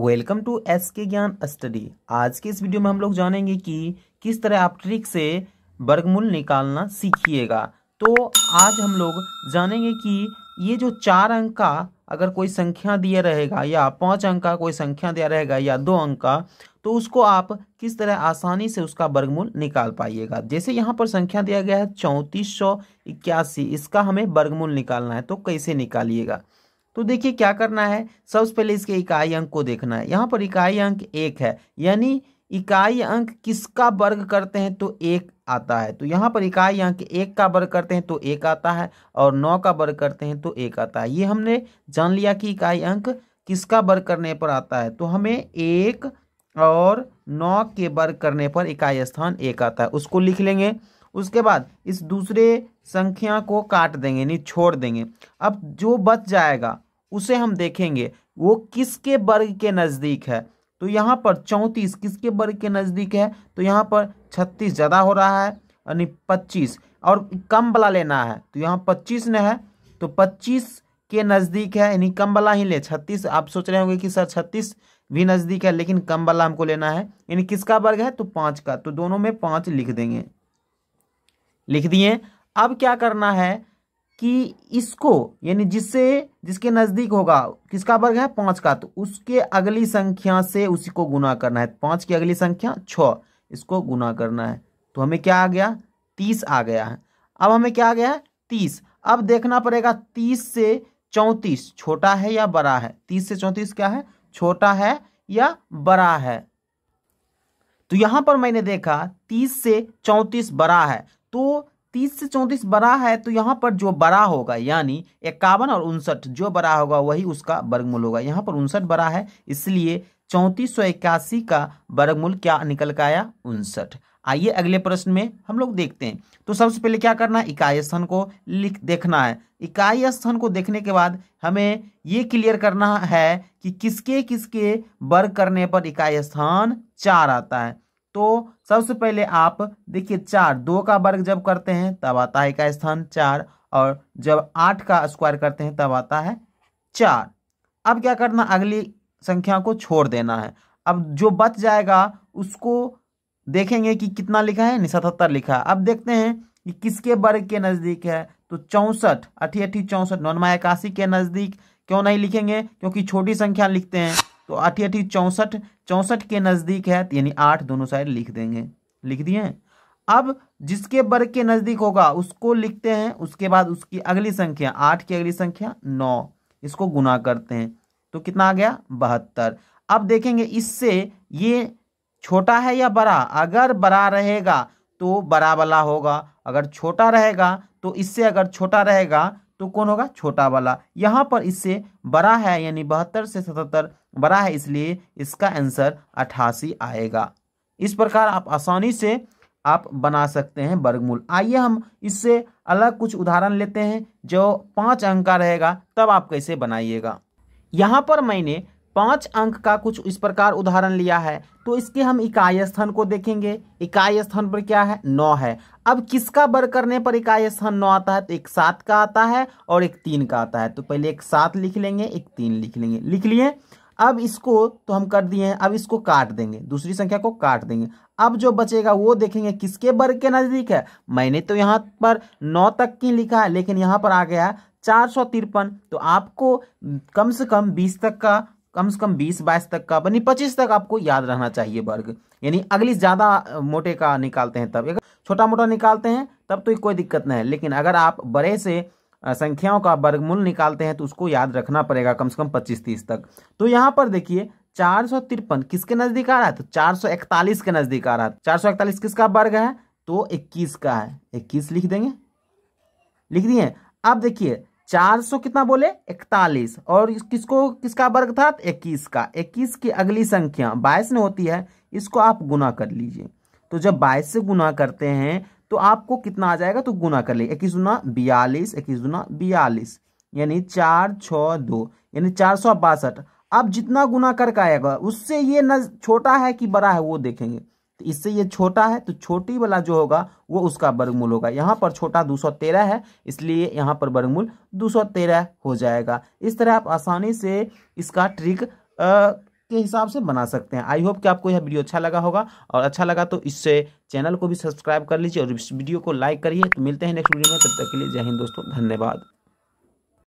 welcome to S के ज्ञान study आज के इस वीडियो में हम लोग जानेंगे कि किस तरह आप ट्रिक से वर्गमूल निकालना सीखिएगा तो आज हम लोग जानेंगे कि ये जो चार अंक का अगर कोई संख्या दिया रहेगा या पाँच अंक का कोई संख्या दिया रहेगा या दो अंक का तो उसको आप किस तरह आसानी से उसका वर्गमूल निकाल पाइएगा जैसे यहाँ पर संख्या दिया गया है चौंतीस इसका हमें वर्गमूल निकालना है तो कैसे निकालिएगा तो देखिए क्या करना है सबसे पहले इसके इकाई अंक को देखना है यहाँ पर इकाई अंक एक है यानी इकाई अंक किसका वर्ग करते हैं तो एक आता है तो यहाँ पर इकाई अंक एक का वर्ग करते हैं तो एक आता है और नौ का वर्ग करते हैं तो एक आता है ये हमने जान लिया कि इकाई अंक किसका वर्ग करने पर आता है तो हमें एक और नौ के वर्ग करने पर इकाई स्थान एक आता है उसको लिख लेंगे उसके बाद इस दूसरे संख्या को काट देंगे यानी छोड़ देंगे अब जो बच जाएगा उसे हम देखेंगे वो किसके वर्ग के नज़दीक है तो यहाँ पर चौंतीस किसके वर्ग के नज़दीक है तो यहाँ पर छत्तीस ज़्यादा हो रहा है यानी पच्चीस और कम वाला लेना है तो यहाँ पच्चीस न है तो पच्चीस के नज़दीक है यानी कम वाला ही ले छत्तीस आप सोच रहे होंगे कि सर छत्तीस भी नज़दीक है लेकिन कम वाला हमको लेना है यानी किसका वर्ग है तो पाँच का तो दोनों में पाँच लिख देंगे लिख दिए अब क्या करना है कि इसको यानी जिससे जिसके नजदीक होगा किसका वर्ग है पांच का तो उसके अगली संख्या से उसी को गुना करना है पांच की अगली संख्या छ इसको गुना करना है तो हमें क्या आ गया तीस आ गया है अब हमें क्या आ गया है तीस अब देखना पड़ेगा तीस से चौंतीस छोटा है या बड़ा है तीस से चौंतीस क्या है छोटा है या बड़ा है तो यहां पर मैंने देखा तीस से चौंतीस बड़ा है तो तीस से चौंतीस बड़ा है तो यहाँ पर जो बड़ा होगा यानी इक्यावन और उनसठ जो बड़ा होगा वही उसका वर्गमूल होगा यहाँ पर उनसठ बड़ा है इसलिए चौंतीस सौ इक्यासी का वर्गमूल क्या निकल कर आया उनसठ आइए अगले प्रश्न में हम लोग देखते हैं तो सबसे पहले क्या करना है इकाई स्थान को लिख देखना है इकाई स्थान को देखने के बाद हमें ये क्लियर करना है कि किसके किसके वर्ग करने पर इकाई स्थान चार आता है तो सबसे पहले आप देखिए चार दो का वर्ग जब करते हैं तब आता है का स्थान चार और जब आठ का स्क्वायर करते हैं तब आता है चार अब क्या करना अगली संख्या को छोड़ देना है अब जो बच जाएगा उसको देखेंगे कि कितना लिखा है सतहत्तर लिखा है अब देखते हैं कि किसके वर्ग के नज़दीक है तो चौंसठ अठी अठी चौंसठ नौनमा इक्यासी के नज़दीक क्यों नहीं लिखेंगे क्योंकि छोटी संख्या लिखते हैं तो अठी आठी चौंसठ चौंसठ के नज़दीक है यानी आठ दोनों साइड लिख देंगे लिख दिए अब जिसके वर्ग के नज़दीक होगा उसको लिखते हैं उसके बाद उसकी अगली संख्या आठ की अगली संख्या नौ इसको गुना करते हैं तो कितना आ गया बहत्तर अब देखेंगे इससे ये छोटा है या बड़ा अगर बड़ा रहेगा तो बड़ा वाला होगा अगर छोटा रहेगा तो इससे अगर छोटा रहेगा तो कौन होगा छोटा वाला यहाँ पर इससे बड़ा है यानी बहत्तर से सतहत्तर बड़ा है इसलिए इसका आंसर अठासी आएगा इस प्रकार आप आसानी से आप बना सकते हैं वर्गमूल आइए हम इससे अलग कुछ उदाहरण लेते हैं जो पाँच अंक का रहेगा तब आप कैसे बनाइएगा यहाँ पर मैंने पाँच अंक का कुछ इस प्रकार उदाहरण लिया है तो इसके हम इकाई स्थान को देखेंगे इकाई स्थान पर क्या है नौ है अब किसका वर्ग करने पर इकाई स्थान नौ आता है तो एक सात का आता है और एक तीन का आता है तो पहले एक सात लिख लेंगे एक तीन लिख लेंगे लिख लिए अब इसको तो हम कर दिए हैं अब इसको काट देंगे दूसरी संख्या को काट देंगे अब जो बचेगा वो देखेंगे किसके वर्ग के नज़दीक है मैंने तो यहाँ पर नौ तक की लिखा है लेकिन यहाँ पर आ गया है चार सौ तिरपन तो आपको कम से कम बीस तक का कम से कम बीस बाईस तक का यानी पच्चीस तक आपको याद रहना चाहिए वर्ग यानी अगली ज़्यादा मोटे का निकालते हैं तब अगर छोटा मोटा निकालते हैं तब तो कोई दिक्कत नहीं है लेकिन अगर आप बड़े से संख्याओं का वर्गमूल निकालते हैं तो उसको याद रखना पड़ेगा कम से कम पच्चीस तीस तक तो यहाँ पर देखिए चार सौ तिरपन किसके नज़दीक आ रहा है तो चार सौ इकतालीस के नज़दीक आ रहा है चार सौ इकतालीस किसका वर्ग है तो इक्कीस का है इक्कीस लिख देंगे लिख दिए अब देखिए चार सौ कितना बोले इकतालीस और किसको किसका वर्ग था इक्कीस का इक्कीस की अगली संख्या बाईस में होती है इसको आप गुना कर लीजिए तो जब बाईस से गुना करते हैं तो आपको कितना आ जाएगा तो गुना कर लीजिए इक्कीस गुना बयालीस इक्कीस गुना बयालीस यानी चार छः दो यानी चार सौ बासठ अब जितना गुना करके आएगा उससे ये न छोटा है कि बड़ा है वो देखेंगे इससे ये छोटा है तो छोटी वाला जो होगा वो उसका वर्गमूल होगा यहाँ पर छोटा 213 है इसलिए यहाँ पर वर्गमूल 213 हो जाएगा इस तरह आप आसानी से इसका ट्रिक आ, के हिसाब से बना सकते हैं आई होप कि आपको यह वीडियो अच्छा लगा होगा और अच्छा लगा तो इससे चैनल को भी सब्सक्राइब कर लीजिए और इस वीडियो को लाइक करिए तो मिलते हैं नेक्स्ट वीडियो में तब तक के लिए जय हिंद दोस्तों धन्यवाद